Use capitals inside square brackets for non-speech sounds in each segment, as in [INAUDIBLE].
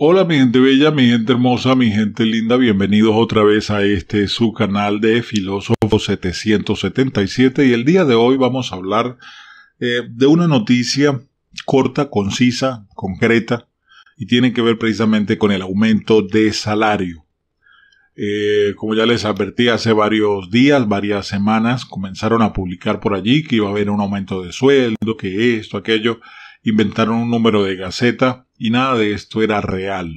Hola mi gente bella, mi gente hermosa, mi gente linda, bienvenidos otra vez a este su canal de Filósofo 777 y el día de hoy vamos a hablar eh, de una noticia corta, concisa, concreta y tiene que ver precisamente con el aumento de salario. Eh, como ya les advertí hace varios días, varias semanas, comenzaron a publicar por allí que iba a haber un aumento de sueldo, que esto, aquello inventaron un número de Gaceta y nada de esto era real.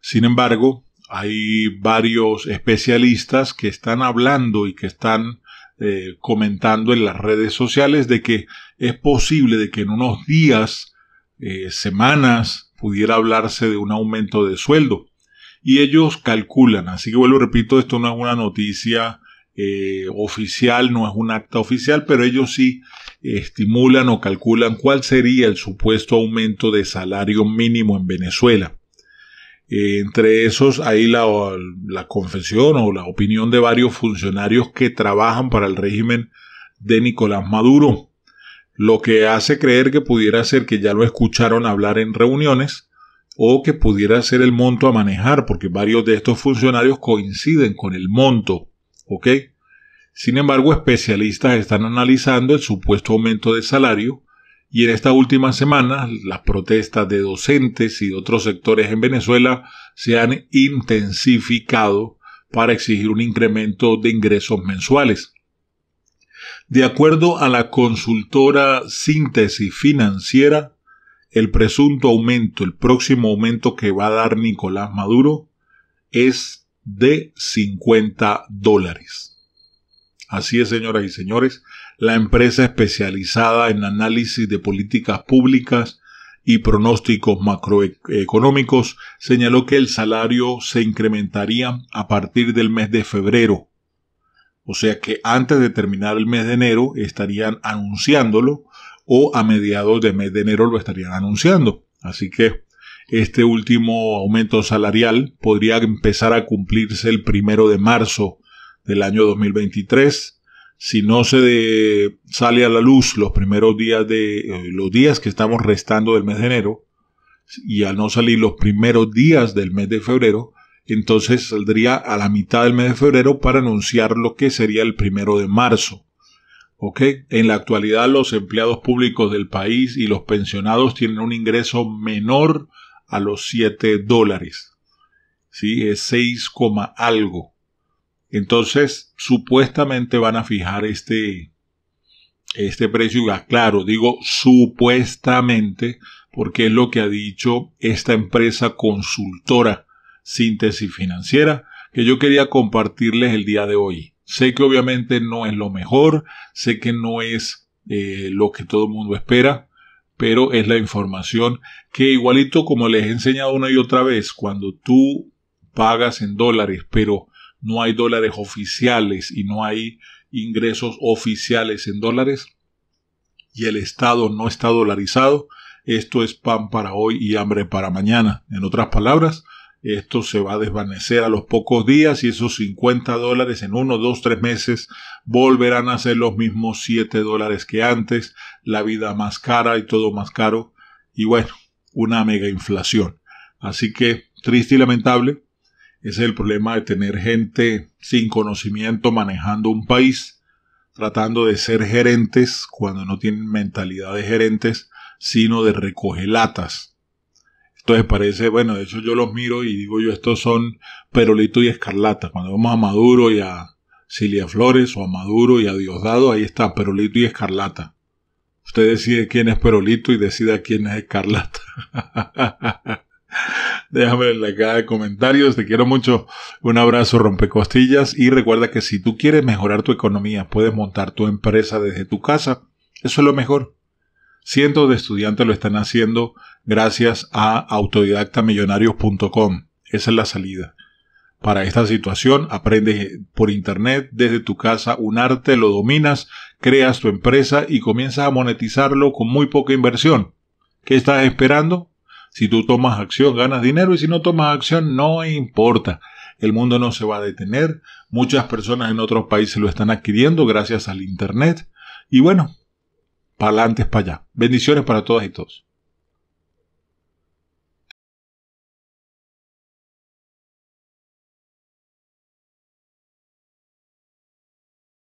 Sin embargo, hay varios especialistas que están hablando y que están eh, comentando en las redes sociales de que es posible de que en unos días, eh, semanas, pudiera hablarse de un aumento de sueldo. Y ellos calculan, así que vuelvo, repito, esto no es una noticia eh, oficial, no es un acta oficial, pero ellos sí estimulan o calculan cuál sería el supuesto aumento de salario mínimo en Venezuela. Eh, entre esos hay la, la confesión o la opinión de varios funcionarios que trabajan para el régimen de Nicolás Maduro, lo que hace creer que pudiera ser que ya lo escucharon hablar en reuniones o que pudiera ser el monto a manejar, porque varios de estos funcionarios coinciden con el monto, ¿ok? Sin embargo, especialistas están analizando el supuesto aumento de salario y en esta última semana las protestas de docentes y otros sectores en Venezuela se han intensificado para exigir un incremento de ingresos mensuales. De acuerdo a la consultora Síntesis Financiera, el presunto aumento, el próximo aumento que va a dar Nicolás Maduro es de 50 dólares. Así es, señoras y señores, la empresa especializada en análisis de políticas públicas y pronósticos macroeconómicos señaló que el salario se incrementaría a partir del mes de febrero. O sea que antes de terminar el mes de enero estarían anunciándolo o a mediados de mes de enero lo estarían anunciando. Así que este último aumento salarial podría empezar a cumplirse el primero de marzo del año 2023. Si no se sale a la luz los primeros días de eh, los días que estamos restando del mes de enero y al no salir los primeros días del mes de febrero, entonces saldría a la mitad del mes de febrero para anunciar lo que sería el primero de marzo. ¿OK? En la actualidad los empleados públicos del país y los pensionados tienen un ingreso menor a los 7 dólares. ¿Sí? Es 6, algo. Entonces, supuestamente van a fijar este, este precio. Y claro, digo supuestamente, porque es lo que ha dicho esta empresa consultora Síntesis Financiera, que yo quería compartirles el día de hoy. Sé que obviamente no es lo mejor, sé que no es eh, lo que todo el mundo espera, pero es la información que igualito como les he enseñado una y otra vez, cuando tú pagas en dólares, pero no hay dólares oficiales y no hay ingresos oficiales en dólares y el Estado no está dolarizado, esto es pan para hoy y hambre para mañana. En otras palabras, esto se va a desvanecer a los pocos días y esos 50 dólares en uno, dos, tres meses volverán a ser los mismos 7 dólares que antes, la vida más cara y todo más caro y bueno, una mega inflación. Así que triste y lamentable, ese es el problema de tener gente sin conocimiento manejando un país, tratando de ser gerentes cuando no tienen mentalidad de gerentes, sino de recogelatas. Entonces parece, bueno, de hecho yo los miro y digo yo, estos son Perolito y Escarlata. Cuando vamos a Maduro y a Cilia Flores o a Maduro y a Diosdado, ahí está Perolito y Escarlata. Usted decide quién es Perolito y decida quién es Escarlata. [LAUGHS] Déjame en la caja de comentarios. Te quiero mucho. Un abrazo, rompecostillas. Y recuerda que si tú quieres mejorar tu economía, puedes montar tu empresa desde tu casa. Eso es lo mejor. Cientos de estudiantes lo están haciendo gracias a autodidactamillonarios.com. Esa es la salida. Para esta situación, aprendes por internet, desde tu casa, un arte, lo dominas, creas tu empresa y comienzas a monetizarlo con muy poca inversión. ¿Qué estás esperando? Si tú tomas acción, ganas dinero y si no tomas acción, no importa. El mundo no se va a detener. Muchas personas en otros países lo están adquiriendo gracias al Internet. Y bueno, para adelante, para allá. Bendiciones para todas y todos.